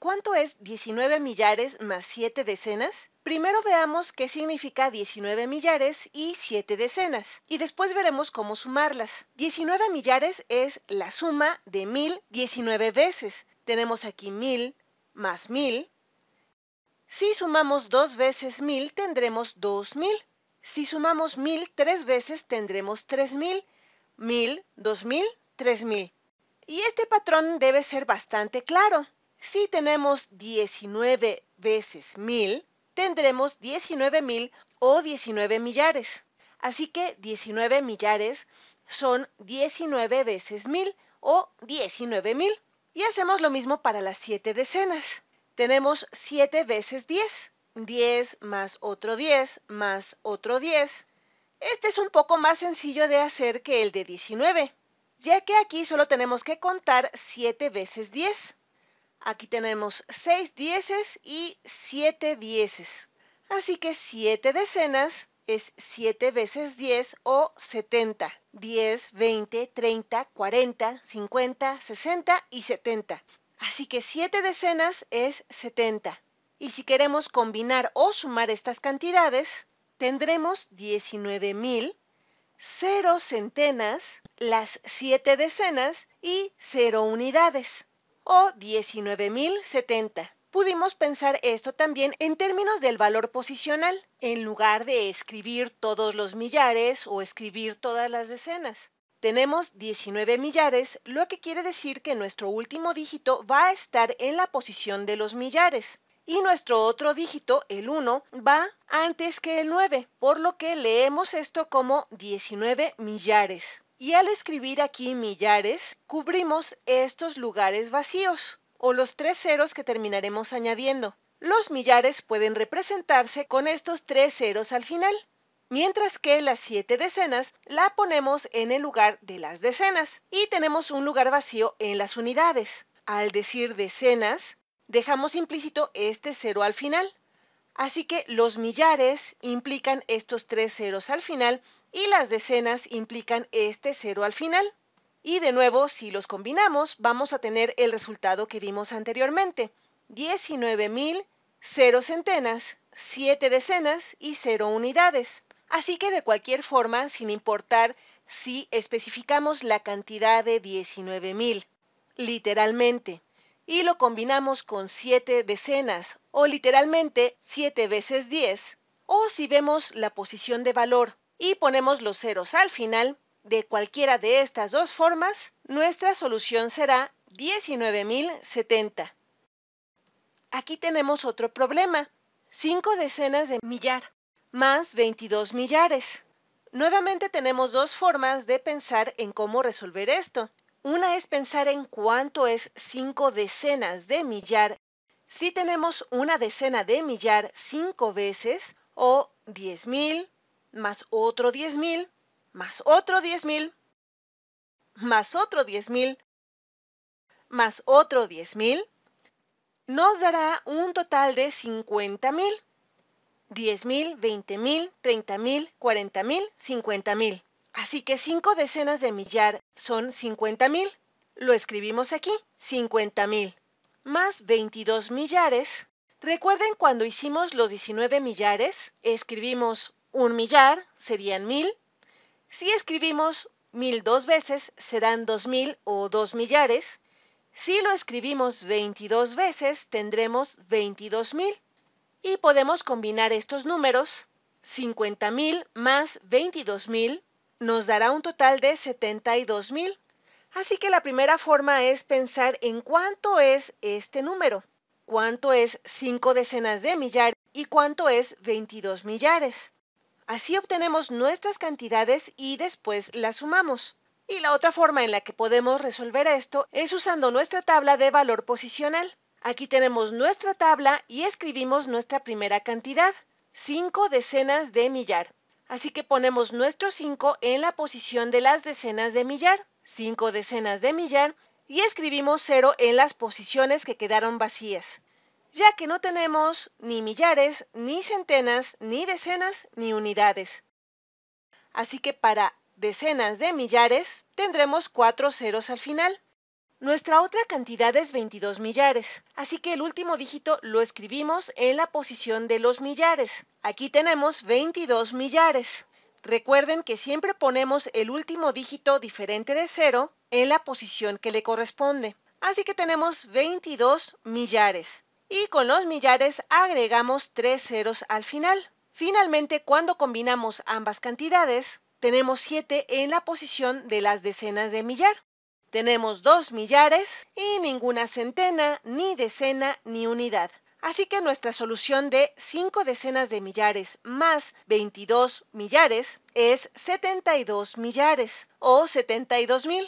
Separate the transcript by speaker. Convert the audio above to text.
Speaker 1: ¿Cuánto es 19 millares más 7 decenas? Primero veamos qué significa 19 millares y 7 decenas, y después veremos cómo sumarlas. 19 millares es la suma de 1000 19 veces. Tenemos aquí 1000 más 1000. Si sumamos dos veces 1000, tendremos 2000. Si sumamos 1000 tres veces, tendremos 3000. 1000, 2000, 3000. Y este patrón debe ser bastante claro. Si tenemos 19 veces 1000, tendremos 19.000 o 19 millares. Así que 19 millares son 19 veces 1000 o 19.000. Y hacemos lo mismo para las 7 decenas. Tenemos 7 veces 10. 10 más otro 10 más otro 10. Este es un poco más sencillo de hacer que el de 19, ya que aquí solo tenemos que contar 7 veces 10. Aquí tenemos 6 dieces y 7 dieces. Así que 7 decenas es 7 veces 10 o 70. 10, 20, 30, 40, 50, 60 y 70. Así que 7 decenas es 70. Y si queremos combinar o sumar estas cantidades, tendremos 19.000, 0 centenas, las 7 decenas y 0 unidades o 19.070. Pudimos pensar esto también en términos del valor posicional, en lugar de escribir todos los millares o escribir todas las decenas. Tenemos 19 millares, lo que quiere decir que nuestro último dígito va a estar en la posición de los millares. Y nuestro otro dígito, el 1, va antes que el 9, por lo que leemos esto como 19 millares. Y al escribir aquí millares, cubrimos estos lugares vacíos, o los tres ceros que terminaremos añadiendo. Los millares pueden representarse con estos tres ceros al final, mientras que las siete decenas la ponemos en el lugar de las decenas y tenemos un lugar vacío en las unidades. Al decir decenas, dejamos implícito este cero al final. Así que los millares implican estos tres ceros al final y las decenas implican este cero al final. Y de nuevo, si los combinamos, vamos a tener el resultado que vimos anteriormente. 19.000, 0 centenas, 7 decenas y 0 unidades. Así que de cualquier forma, sin importar si especificamos la cantidad de 19.000, literalmente, y lo combinamos con 7 decenas o literalmente 7 veces 10 o si vemos la posición de valor y ponemos los ceros al final, de cualquiera de estas dos formas, nuestra solución será 19.070. Aquí tenemos otro problema. 5 decenas de millar más 22 millares. Nuevamente tenemos dos formas de pensar en cómo resolver esto. Una es pensar en cuánto es 5 decenas de millar si tenemos una decena de millar 5 veces o 10.000 más otro 10.000 más otro 10.000 más otro 10.000 más otro 10.000 nos dará un total de 50.000. 10.000, 20.000, 30.000, 40.000, 50.000. Así que 5 decenas de millar son 50,000, Lo escribimos aquí, 50,000 Más 22 millares. Recuerden cuando hicimos los 19 millares, escribimos un millar, serían mil. Si escribimos mil dos veces, serán 2,000 o 2 millares. Si lo escribimos 22 veces, tendremos 22,000 Y podemos combinar estos números, 50,000 más 22,000, nos dará un total de 72,000. Así que la primera forma es pensar en cuánto es este número, cuánto es 5 decenas de millares y cuánto es 22 millares. Así obtenemos nuestras cantidades y después las sumamos. Y la otra forma en la que podemos resolver esto es usando nuestra tabla de valor posicional. Aquí tenemos nuestra tabla y escribimos nuestra primera cantidad, 5 decenas de millar. Así que ponemos nuestro 5 en la posición de las decenas de millar, 5 decenas de millar, y escribimos 0 en las posiciones que quedaron vacías, ya que no tenemos ni millares, ni centenas, ni decenas, ni unidades. Así que para decenas de millares tendremos 4 ceros al final. Nuestra otra cantidad es 22 millares, así que el último dígito lo escribimos en la posición de los millares. Aquí tenemos 22 millares. Recuerden que siempre ponemos el último dígito diferente de 0 en la posición que le corresponde. Así que tenemos 22 millares. Y con los millares agregamos 3 ceros al final. Finalmente, cuando combinamos ambas cantidades, tenemos 7 en la posición de las decenas de millar. Tenemos dos millares y ninguna centena, ni decena, ni unidad. Así que nuestra solución de 5 decenas de millares más 22 millares es 72 millares o dos mil.